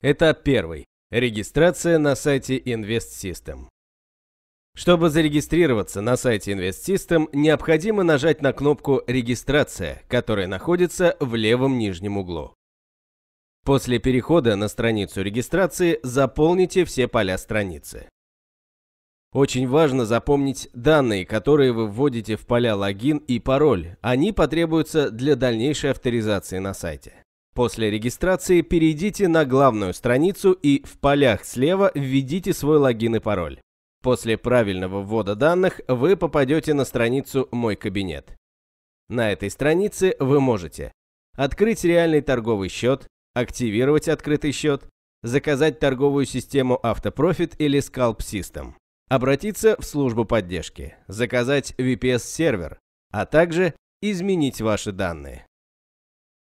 Этап первый. Регистрация на сайте InvestSystem. Чтобы зарегистрироваться на сайте InvestSystem, необходимо нажать на кнопку «Регистрация», которая находится в левом нижнем углу. После перехода на страницу регистрации заполните все поля страницы. Очень важно запомнить данные, которые вы вводите в поля логин и пароль. Они потребуются для дальнейшей авторизации на сайте. После регистрации перейдите на главную страницу и в полях слева введите свой логин и пароль. После правильного ввода данных вы попадете на страницу «Мой кабинет». На этой странице вы можете открыть реальный торговый счет, активировать открытый счет, заказать торговую систему Автопрофит или скалп System, обратиться в службу поддержки, заказать VPS-сервер, а также изменить ваши данные.